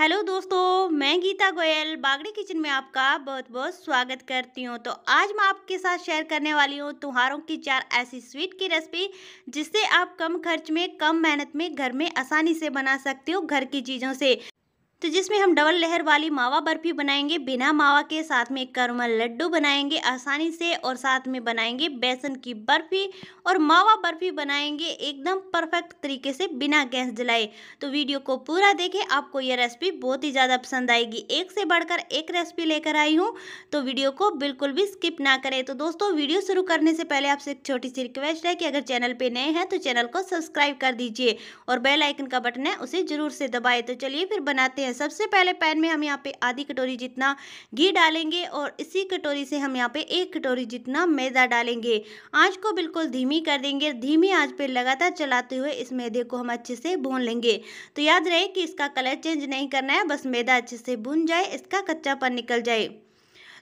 hello दोस्तों मैं Gita Goyal Bagri kitchen में आपका बहुत बहुत स्वागत करती हूँ तो आज मैं आपके साथ शेयर करने वाली हूँ त्योहारों की चार ऐसी स्वीट की रेसिपी जिससे आप कम खर्च में कम मेहनत में घर में आसानी से बना सकते हो घर की चीज़ों से तो जिसमें हम डबल लहर वाली मावा बर्फी बनाएंगे बिना मावा के साथ में करमल लड्डू बनाएंगे आसानी से और साथ में बनाएंगे बेसन की बर्फी और मावा बर्फी बनाएंगे एकदम परफेक्ट तरीके से बिना गैस जलाए तो वीडियो को पूरा देखें आपको यह रेसिपी बहुत ही ज़्यादा पसंद आएगी एक से बढ़कर एक रेसिपी लेकर आई हूँ तो वीडियो को बिल्कुल भी स्किप ना करें तो दोस्तों वीडियो शुरू करने से पहले आपसे एक छोटी सी रिक्वेस्ट है कि अगर चैनल पर नए हैं तो चैनल को सब्सक्राइब कर दीजिए और बेलाइकन का बटन है उसे ज़रूर से दबाए तो चलिए फिर बनाते हैं सबसे पहले पैन में हम यहाँ पे आधी कटोरी जितना घी डालेंगे और इसी कटोरी से हम यहाँ पे एक कटोरी जितना मैदा डालेंगे आँच को बिल्कुल धीमी कर देंगे धीमी आँच पे लगातार चलाते हुए इस मैदे को हम अच्छे से भून लेंगे तो याद रहे कि इसका कलर चेंज नहीं करना है बस मैदा अच्छे से भून जाए इसका कच्चापन निकल जाए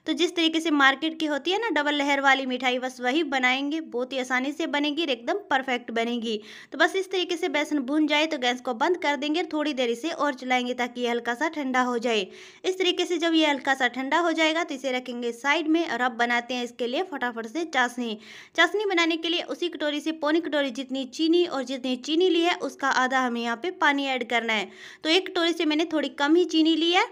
तो जिस तरीके से मार्केट की होती है ना डबल लहर वाली मिठाई बस वही बनाएंगे बहुत ही आसानी से बनेगी एकदम परफेक्ट बनेगी तो बस इस तरीके से बेसन भून जाए तो गैस को बंद कर देंगे थोड़ी देर इसे और चलाएंगे ताकि ये हल्का सा ठंडा हो जाए इस तरीके से जब ये हल्का सा ठंडा हो जाएगा तो इसे रखेंगे साइड में और अब बनाते हैं इसके लिए फटाफट से चाशनी चाशनी बनाने के लिए उसी कटोरी से पौनी कटोरी जितनी चीनी और जितनी चीनी ली है उसका आधा हमें यहाँ पे पानी ऐड करना है तो एक कटोरी से मैंने थोड़ी कम ही चीनी ली है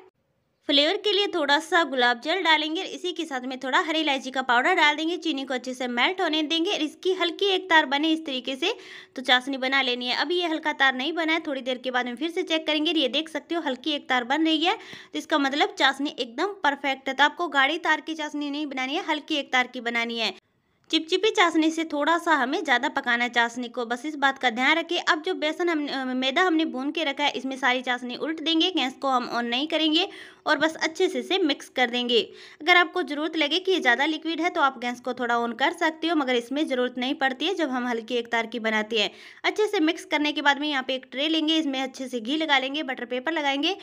फ्लेवर के लिए थोड़ा सा गुलाब जल डालेंगे इसी के साथ में थोड़ा हरी इलायची का पाउडर डाल देंगे चीनी को अच्छे से मेल्ट होने देंगे इसकी हल्की एक तार बने इस तरीके से तो चाशनी बना लेनी है अभी ये हल्का तार नहीं बना है थोड़ी देर के बाद में फिर से चेक करेंगे ये देख सकते हो हल्की एक तार बन रही है तो इसका मतलब चाशनी एकदम परफेक्ट है तो आपको गाढ़ी तार की चाशनी नहीं बनानी है हल्की एक तार की बनानी है चिपचिपी चाशनी से थोड़ा सा हमें ज़्यादा पकाना है चाशनी को बस इस बात का ध्यान रखें अब जो बेसन हमने मैदा हमने भून के रखा है इसमें सारी चाशनी उल्ट देंगे गैस को हम ऑन नहीं करेंगे और बस अच्छे से इसे मिक्स कर देंगे अगर आपको ज़रूरत लगे कि ये ज़्यादा लिक्विड है तो आप गैस को थोड़ा ऑन कर सकते हो मगर इसमें ज़रूरत नहीं पड़ती है जब हम हल्की एक तार की बनाते हैं अच्छे से मिक्स करने के बाद में यहाँ पर एक ट्रे लेंगे इसमें अच्छे से घी लगा लेंगे बटर पेपर लगाएंगे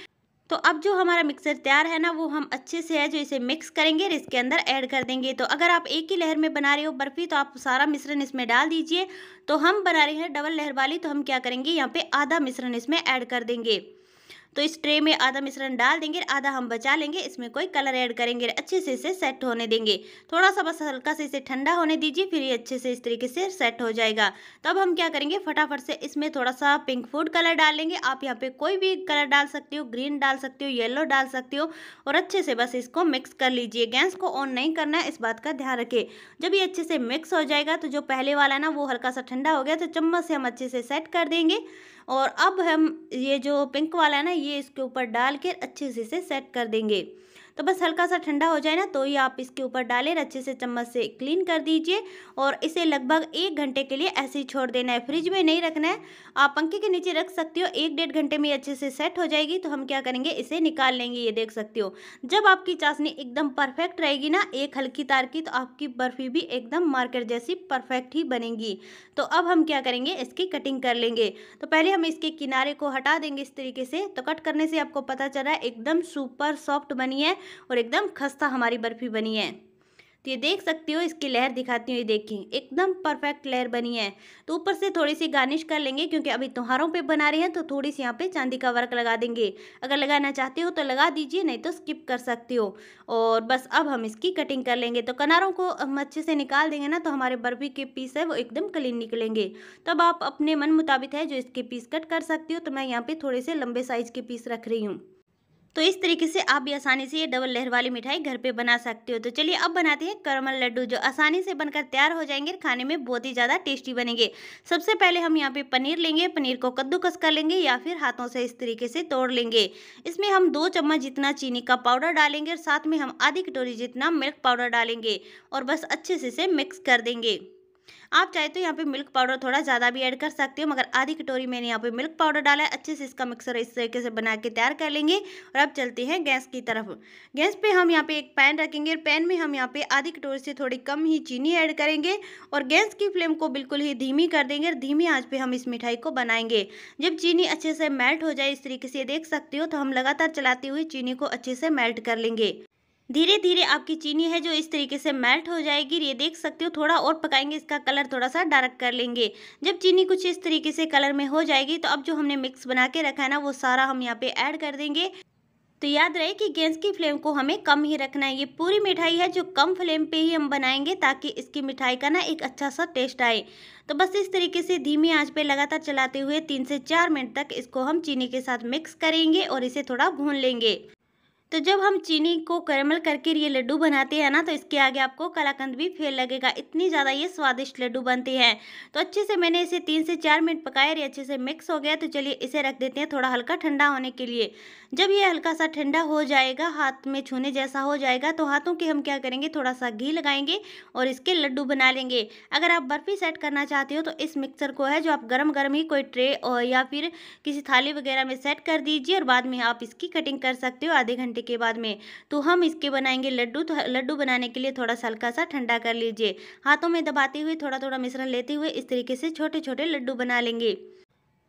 तो अब जो हमारा मिक्सर तैयार है ना वो हम अच्छे से है जो इसे मिक्स करेंगे और इसके अंदर ऐड कर देंगे तो अगर आप एक ही लहर में बना रहे हो बर्फ़ी तो आप सारा मिश्रण इसमें डाल दीजिए तो हम बना रहे हैं डबल लहर वाली तो हम क्या करेंगे यहाँ पे आधा मिश्रण इसमें ऐड कर देंगे तो इस ट्रे में आधा मिश्रण डाल देंगे आधा हम बचा लेंगे इसमें कोई कलर ऐड करेंगे अच्छे से इसे सेट होने देंगे थोड़ा सा बस हल्का से इसे ठंडा होने दीजिए फिर ये अच्छे से इस तरीके से सेट हो जाएगा तब हम क्या करेंगे फटाफट से इसमें थोड़ा सा पिंक फूड कलर डालेंगे आप यहाँ पे कोई भी कलर डाल सकते हो ग्रीन डाल सकते हो येलो डाल सकते हो और अच्छे से बस इसको मिक्स कर लीजिए गैस को ऑन नहीं करना है इस बात का ध्यान रखें जब ये अच्छे से मिक्स हो जाएगा तो जो पहले वाला है ना वो हल्का सा ठंडा हो गया तो चम्मच से हम अच्छे से सेट कर देंगे और अब हम ये जो पिंक वाला है ना ये ये इसके ऊपर डाल के अच्छे से इसे सेट कर देंगे तो बस हल्का सा ठंडा हो जाए ना तो ये आप इसके ऊपर डालें अच्छे से चम्मच से क्लीन कर दीजिए और इसे लगभग एक घंटे के लिए ऐसे ही छोड़ देना है फ्रिज में नहीं रखना है आप पंखे के नीचे रख सकते हो एक डेढ़ घंटे में अच्छे से सेट हो जाएगी तो हम क्या करेंगे इसे निकाल लेंगे ये देख सकते हो जब आपकी चाशनी एकदम परफेक्ट रहेगी ना एक हल्की तार की तो आपकी बर्फ़ी भी एकदम मार्केट जैसी परफेक्ट ही बनेगी तो अब हम क्या करेंगे इसकी कटिंग कर लेंगे तो पहले हम इसके किनारे को हटा देंगे इस तरीके से तो कट करने से आपको पता चला एकदम सुपर सॉफ्ट बनी है और एकदम खस्ता हमारी बर्फ़ी बनी है तो ये देख सकती हो इसकी लहर दिखाती हूँ ये देखिए एकदम परफेक्ट लहर बनी है तो ऊपर से थोड़ी सी गार्निश कर लेंगे क्योंकि अभी त्योहारों पे बना रहे हैं तो थोड़ी सी यहाँ पे चांदी का वर्क लगा देंगे अगर लगाना चाहते हो तो लगा दीजिए नहीं तो स्किप कर सकते हो और बस अब हम इसकी कटिंग कर लेंगे तो कनारों को हम अच्छे से निकाल देंगे ना तो हमारे बर्फी के पीस है वो एकदम क्लीन निकलेंगे तो अब आप अपने मन मुताबिक है जो इसके पीस कट कर सकती हो तो मैं यहाँ पर थोड़े से लंबे साइज़ के पीस रख रही हूँ तो इस तरीके से आप भी आसानी से ये डबल लहर वाली मिठाई घर पे बना सकते हो तो चलिए अब बनाते हैं करमल लड्डू जो आसानी से बनकर तैयार हो जाएंगे खाने में बहुत ही ज़्यादा टेस्टी बनेंगे सबसे पहले हम यहाँ पे पनीर लेंगे पनीर को कद्दूकस कर लेंगे या फिर हाथों से इस तरीके से तोड़ लेंगे इसमें हम दो चम्मच जितना चीनी का पाउडर डालेंगे और साथ में हम आधी कटोरी जितना मिल्क पाउडर डालेंगे और बस अच्छे से इसे मिक्स कर देंगे आप चाहे तो यहाँ पे मिल्क पाउडर थोड़ा ज़्यादा भी ऐड कर सकते हो मगर आधी कटोरी मैंने यहाँ पे मिल्क पाउडर डाला है अच्छे से इसका मिक्सर इस तरीके से बना के तैयार कर लेंगे और अब चलते हैं गैस की तरफ गैस पे हम यहाँ पे एक पैन रखेंगे और पैन में हम यहाँ पे आधी कटोरी से थोड़ी कम ही चीनी ऐड करेंगे और गैस की फ्लेम को बिल्कुल ही धीमी कर देंगे और धीमी आँच पर हम इस मिठाई को बनाएंगे जब चीनी अच्छे से मेल्ट हो जाए इस तरीके से देख सकते हो तो हम लगातार चलाते हुए चीनी को अच्छे से मेल्ट कर लेंगे धीरे धीरे आपकी चीनी है जो इस तरीके से मेल्ट हो जाएगी ये देख सकते हो थोड़ा और पकाएंगे इसका कलर थोड़ा सा डार्क कर लेंगे जब चीनी कुछ इस तरीके से कलर में हो जाएगी तो अब जो हमने मिक्स बना के रखा है ना वो सारा हम यहाँ पे ऐड कर देंगे तो याद रहे कि गैस की फ्लेम को हमें कम ही रखना है ये पूरी मिठाई है जो कम फ्लेम पे ही हम बनाएंगे ताकि इसकी मिठाई का ना एक अच्छा सा टेस्ट आए तो बस इस तरीके से धीमी आंच पे लगातार चलाते हुए तीन से चार मिनट तक इसको हम चीनी के साथ मिक्स करेंगे और इसे थोड़ा भून लेंगे तो जब हम चीनी को करमल करके ये लड्डू बनाते हैं ना तो इसके आगे आपको कलाकंद भी फेल लगेगा इतनी ज़्यादा ये स्वादिष्ट लड्डू बनते हैं तो अच्छे से मैंने इसे तीन से चार मिनट पकाया ये अच्छे से मिक्स हो गया तो चलिए इसे रख देते हैं थोड़ा हल्का ठंडा होने के लिए जब ये हल्का सा ठंडा हो जाएगा हाथ में छूने जैसा हो जाएगा तो हाथों के हम क्या करेंगे थोड़ा सा घी लगाएंगे और इसके लड्डू बना लेंगे अगर आप बर्फ़ी सेट करना चाहते हो तो इस मिक्सर को है जो आप गर्म गर्म ही कोई ट्रे और या फिर किसी थाली वगैरह में सेट कर दीजिए और बाद में आप इसकी कटिंग कर सकते हो आधे घंटे घंटे के बाद में तो हम इसके बनाएंगे लड्डू तो लड्डू बनाने के लिए थोड़ा सा हल्का सा ठंडा कर लीजिए हाथों में दबाते हुए थोड़ा थोड़ा मिश्रण लेते हुए इस तरीके से छोटे छोटे लड्डू बना लेंगे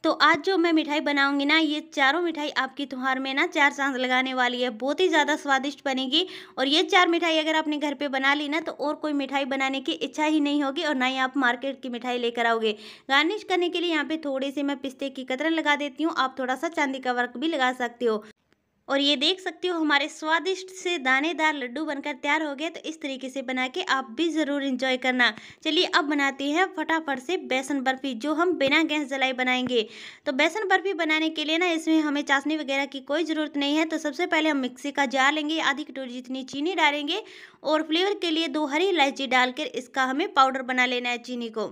तो आज जो मैं मिठाई बनाऊंगी ना ये चारों मिठाई आपकी त्यौहार में ना चार चांद लगाने वाली है बहुत ही ज़्यादा स्वादिष्ट बनेगी और ये चार मिठाई अगर आपने घर पे बना ली ना तो और कोई मिठाई बनाने की इच्छा ही नहीं होगी और ना ही आप मार्केट की मिठाई लेकर आओगे गार्निश करने के लिए यहाँ पे थोड़े से मैं पिस्ते की कतरन लगा देती हूँ आप थोड़ा सा चांदी का वर्क भी लगा सकते हो और ये देख सकते हो हमारे स्वादिष्ट से दानेदार लड्डू बनकर तैयार हो गए तो इस तरीके से बना के आप भी ज़रूर इंजॉय करना चलिए अब बनाते हैं फटाफट से बेसन बर्फ़ी जो हम बिना गैस जलाई बनाएंगे तो बेसन बर्फ़ी बनाने के लिए ना इसमें हमें चाशनी वगैरह की कोई ज़रूरत नहीं है तो सबसे पहले हम मिक्सी का जार लेंगे आधी कटोरी जितनी चीनी डालेंगे और फ्लेवर के लिए दो हरी इलायची डालकर इसका हमें पाउडर बना लेना है चीनी को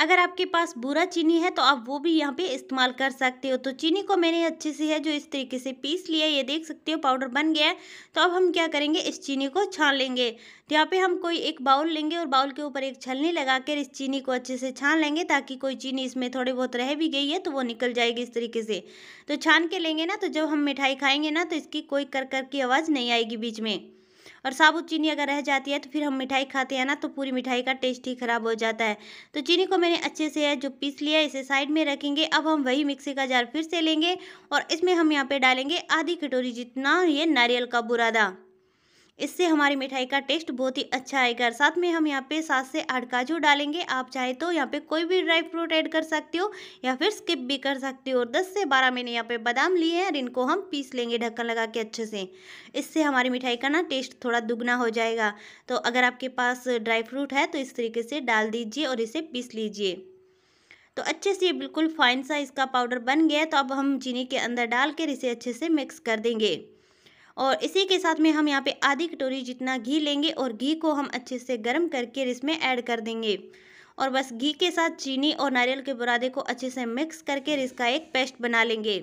अगर आपके पास बुरा चीनी है तो आप वो भी यहाँ पे इस्तेमाल कर सकते हो तो चीनी को मैंने अच्छे से है जो इस तरीके से पीस लिया ये देख सकते हो पाउडर बन गया है तो अब हम क्या करेंगे इस चीनी को छान लेंगे तो यहाँ पे हम कोई एक बाउल लेंगे और बाउल के ऊपर एक छलनी लगा कर इस चीनी को अच्छे से छान लेंगे ताकि कोई चीनी इसमें थोड़ी बहुत रह भी गई है तो वो निकल जाएगी इस तरीके से तो छान के लेंगे ना तो जब हम मिठाई खाएंगे ना तो इसकी कोई कर कर की आवाज़ नहीं आएगी बीच में और साबुत चीनी अगर रह जाती है तो फिर हम मिठाई खाते हैं ना तो पूरी मिठाई का टेस्ट ही ख़राब हो जाता है तो चीनी को मैंने अच्छे से जो पीस लिया इसे साइड में रखेंगे अब हम वही मिक्सी का जार फिर से लेंगे और इसमें हम यहाँ पर डालेंगे आधी कटोरी जितना ये नारियल का बुरादा इससे हमारी मिठाई का टेस्ट बहुत ही अच्छा आएगा और साथ में हम यहाँ पे सात से आठ काजू डालेंगे आप चाहे तो यहाँ पे कोई भी ड्राई फ्रूट ऐड कर सकते हो या फिर स्किप भी कर सकते हो और दस से बारह मैंने यहाँ पे बादाम लिए हैं और इनको हम पीस लेंगे ढक्कन लगा के अच्छे से इससे हमारी मिठाई का ना टेस्ट थोड़ा दुगना हो जाएगा तो अगर आपके पास ड्राई फ्रूट है तो इस तरीके से डाल दीजिए और इसे पीस लीजिए तो अच्छे से बिल्कुल फाइन सा इसका पाउडर बन गया तो अब हम चीनी के अंदर डाल कर इसे अच्छे से मिक्स कर देंगे और इसी के साथ में हम यहाँ पे आधी कटोरी जितना घी लेंगे और घी को हम अच्छे से गर्म करके इसमें ऐड कर देंगे और बस घी के साथ चीनी और नारियल के बुरादे को अच्छे से मिक्स करके इसका एक पेस्ट बना लेंगे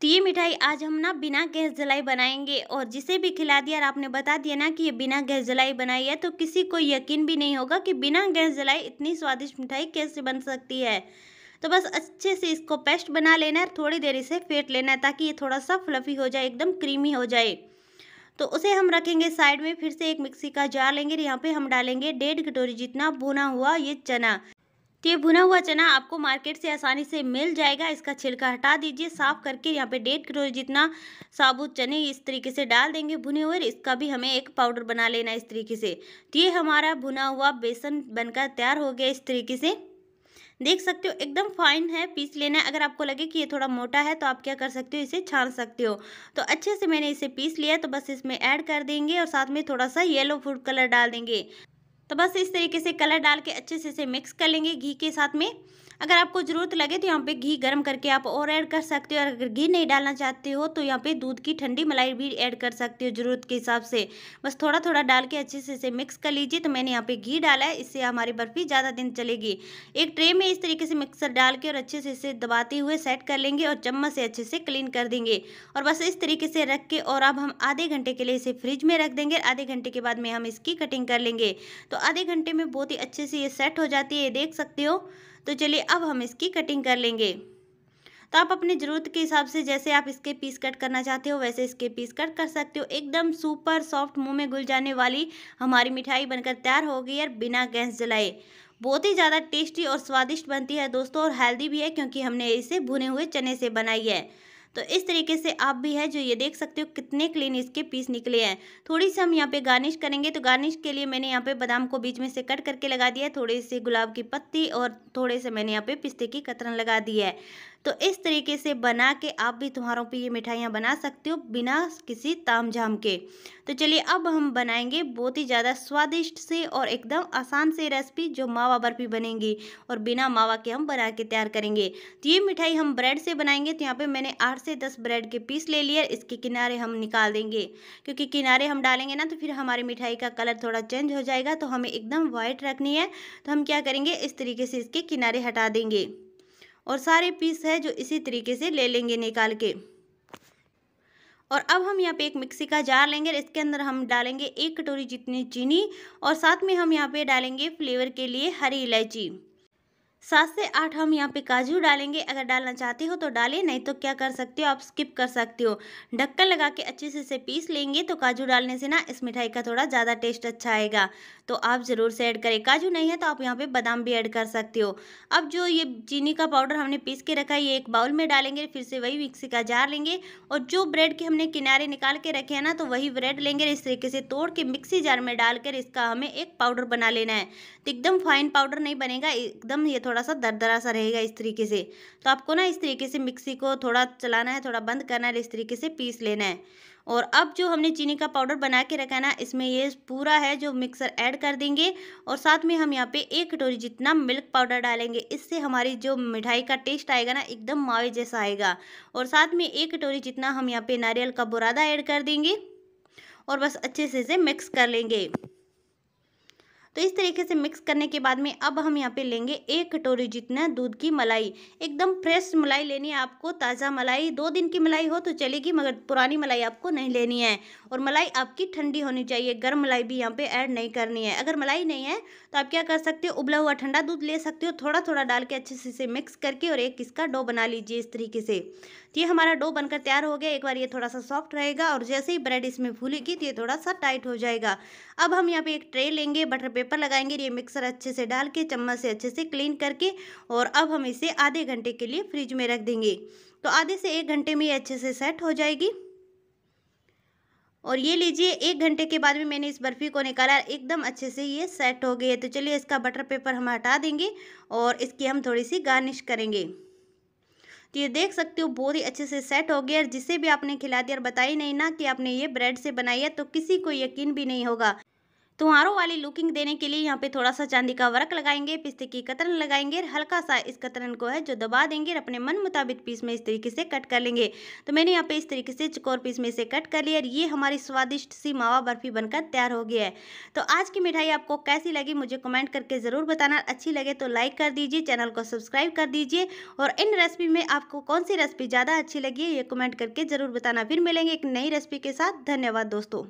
तो ये मिठाई आज हम ना बिना गैस जलाई बनाएंगे और जिसे भी खिला दिया और आपने बता दिया ना कि ये बिना गैस जलाई बनाई है तो किसी को यकीन भी नहीं होगा कि बिना गैस जलाई इतनी स्वादिष्ट मिठाई कैसे बन सकती है तो बस अच्छे से इसको पेस्ट बना लेना है थोड़ी देर इसे फेंट लेना है ताकि ये थोड़ा सा फ्लफ़ी हो जाए एकदम क्रीमी हो जाए तो उसे हम रखेंगे साइड में फिर से एक मिक्सी का जार लेंगे यहाँ पे हम डालेंगे डेढ़ कटोरी जितना भुना हुआ ये चना तो ये भुना हुआ चना आपको मार्केट से आसानी से मिल जाएगा इसका छिलका हटा दीजिए साफ करके यहाँ पे डेढ़ कटोरी जितना साबुत चने इस तरीके से डाल देंगे भुने हुए इसका भी हमें एक पाउडर बना लेना है इस तरीके से तो ये हमारा भुना हुआ बेसन बनकर तैयार हो गया इस तरीके से देख सकते हो एकदम फाइन है पीस लेना है अगर आपको लगे कि ये थोड़ा मोटा है तो आप क्या कर सकते हो इसे छान सकते हो तो अच्छे से मैंने इसे पीस लिया तो बस इसमें ऐड कर देंगे और साथ में थोड़ा सा येलो फूड कलर डाल देंगे तो बस इस तरीके से कलर डाल के अच्छे से इसे मिक्स कर लेंगे घी के साथ में अगर आपको ज़रूरत लगे तो यहाँ पे घी गर्म करके आप और ऐड कर सकते हो अगर घी नहीं डालना चाहते हो तो यहाँ पे दूध की ठंडी मलाई भी ऐड कर सकते हो ज़रूरत के हिसाब से बस थोड़ा थोड़ा डाल के अच्छे से इसे मिक्स कर लीजिए तो मैंने यहाँ पे घी डाला है इससे हमारी बर्फ़ी ज़्यादा दिन चलेगी एक ट्रे में इस तरीके से मिक्सर डाल के और अच्छे से इसे दबाते हुए सेट कर लेंगे और चम्मच से अच्छे से क्लीन कर देंगे और बस इस तरीके से रख के और अब हम आधे घंटे के लिए इसे फ्रिज में रख देंगे आधे घंटे के बाद में हम इसकी कटिंग कर लेंगे तो आधे घंटे में बहुत ही अच्छे से ये सेट हो जाती है ये देख सकते हो तो चलिए अब हम इसकी कटिंग कर लेंगे तो आप अपनी ज़रूरत के हिसाब से जैसे आप इसके पीस कट करना चाहते हो वैसे इसके पीस कट कर सकते हो एकदम सुपर सॉफ्ट मुंह में घुल जाने वाली हमारी मिठाई बनकर तैयार हो गई और बिना गैस जलाए बहुत ही ज़्यादा टेस्टी और स्वादिष्ट बनती है दोस्तों और हेल्दी भी है क्योंकि हमने इसे भुने हुए चने से बनाई है तो इस तरीके से आप भी है जो ये देख सकते हो कितने क्लीन इसके पीस निकले हैं थोड़ी सी हम यहाँ पे गार्निश करेंगे तो गार्निश के लिए मैंने यहाँ पे बादाम को बीच में से कट करके लगा दिया है थोड़े से गुलाब की पत्ती और थोड़े से मैंने यहाँ पे पिस्ते की कतरन लगा दी है तो इस तरीके से बना के आप भी त्योहारों पे ये मिठाइयाँ बना सकते हो बिना किसी ताम झाम के तो चलिए अब हम बनाएंगे बहुत ही ज़्यादा स्वादिष्ट से और एकदम आसान से रेसिपी जो मावा बर्फ़ी बनेंगी और बिना मावा के हम बना के तैयार करेंगे तो ये मिठाई हम ब्रेड से बनाएंगे तो यहाँ पर मैंने आठ से दस ब्रेड के पीस ले लिया इसके किनारे हम निकाल देंगे क्योंकि किनारे हम डालेंगे ना तो फिर हमारी मिठाई का कलर थोड़ा चेंज हो जाएगा तो हमें एकदम व्हाइट रखनी है तो हम क्या करेंगे इस तरीके से इसके किनारे हटा देंगे और सारे पीस है जो इसी तरीके से ले लेंगे निकाल के और अब हम यहाँ पे एक मिक्सी का जार लेंगे इसके अंदर हम डालेंगे एक कटोरी जितनी चीनी और साथ में हम यहाँ पे डालेंगे फ्लेवर के लिए हरी इलायची सात से आठ हम यहाँ पे काजू डालेंगे अगर डालना चाहते हो तो डालें नहीं तो क्या कर सकते हो आप स्किप कर सकते हो ढक्कन लगा के अच्छे से इसे पीस लेंगे तो काजू डालने से ना इस मिठाई का थोड़ा ज़्यादा टेस्ट अच्छा आएगा तो आप ज़रूर से ऐड करें काजू नहीं है तो आप यहाँ पे बादाम भी ऐड कर सकते हो अब जो ये चीनी का पाउडर हमने पीस के रखा है ये एक बाउल में डालेंगे फिर से वही मिक्सी का जार लेंगे और जो ब्रेड के हमने किनारे निकाल के रखे हैं ना तो वही ब्रेड लेंगे इस तरीके से तोड़ के मिक्सी जार में डालकर इसका हमें एक पाउडर बना लेना है तो एकदम फाइन पाउडर नहीं बनेगा एकदम ये थोड़ा सा दरदरा सा रहेगा इस तरीके से तो आपको ना इस तरीके से मिक्सी को थोड़ा चलाना है थोड़ा बंद करना है इस तरीके से पीस लेना है और अब जो हमने चीनी का पाउडर बना के रखा है ना इसमें ये पूरा है जो मिक्सर ऐड कर देंगे और साथ में हम यहाँ पे एक कटोरी जितना मिल्क पाउडर डालेंगे इससे हमारी जो मिठाई का टेस्ट आएगा ना एकदम मावे जैसा आएगा और साथ में एक कटोरी जितना हम यहाँ पे नारियल का बुरादा ऐड कर देंगे और बस अच्छे से इसे मिक्स कर लेंगे तो इस तरीके से मिक्स करने के बाद में अब हम यहाँ पे लेंगे एक कटोरी जितना दूध की मलाई एकदम फ्रेश मलाई लेनी है आपको ताज़ा मलाई दो दिन की मलाई हो तो चलेगी मगर पुरानी मलाई आपको नहीं लेनी है और मलाई आपकी ठंडी होनी चाहिए गर्म मलाई भी यहाँ पे ऐड नहीं करनी है अगर मलाई नहीं है तो आप क्या कर सकते हो उबला हुआ ठंडा दूध ले सकते हो थोड़ा थोड़ा डाल के अच्छे से इसे मिक्स करके और एक इसका डो बना लीजिए इस तरीके से तो ये हमारा डो बनकर तैयार हो गया एक बार ये थोड़ा सा सॉफ्ट रहेगा और जैसे ही ब्रेड इसमें फूलेगी तो ये थोड़ा सा टाइट हो जाएगा अब हम यहाँ पे एक ट्रे लेंगे बटर पेपर पेपर लगाएंगे ये मिक्सर अच्छे से डाल के चम्मच से अच्छे से क्लीन करके और अब हम इसे आधे घंटे के लिए फ्रिज में रख देंगे तो आधे से एक घंटे में ये अच्छे से सेट हो जाएगी और ये लीजिए एक घंटे के बाद में मैंने इस बर्फ़ी को निकाला एकदम अच्छे से ये सेट हो गई है तो चलिए इसका बटर पेपर हम हटा देंगे और इसकी हम थोड़ी सी गार्निश करेंगे तो ये देख सकते हो बहुत ही अच्छे से सेट हो गया और जिसे भी आपने खिला दिया और बताई नहीं ना कि आपने ये ब्रेड से बनाई है तो किसी को यकीन भी नहीं होगा तुम्हारों वाली लुकिंग देने के लिए यहाँ पे थोड़ा सा चांदी का वर्क लगाएंगे पिस्ते की कतरन लगाएंगे हल्का सा इस कतरन को है जो दबा देंगे और अपने मन मुताबिक पीस में इस तरीके से कट कर लेंगे तो मैंने यहाँ पे इस तरीके से चकोर पीस में से कट कर लिया और ये हमारी स्वादिष्ट सी मावा बर्फी बनकर तैयार हो गई है तो आज की मिठाई आपको कैसी लगी मुझे कमेंट करके ज़रूर बताना अच्छी लगे तो लाइक कर दीजिए चैनल को सब्सक्राइब कर दीजिए और इन रेसिपी में आपको कौन सी रेसिपी ज़्यादा अच्छी लगी है ये कमेंट करके ज़रूर बताना फिर मिलेंगे एक नई रेसिपी के साथ धन्यवाद दोस्तों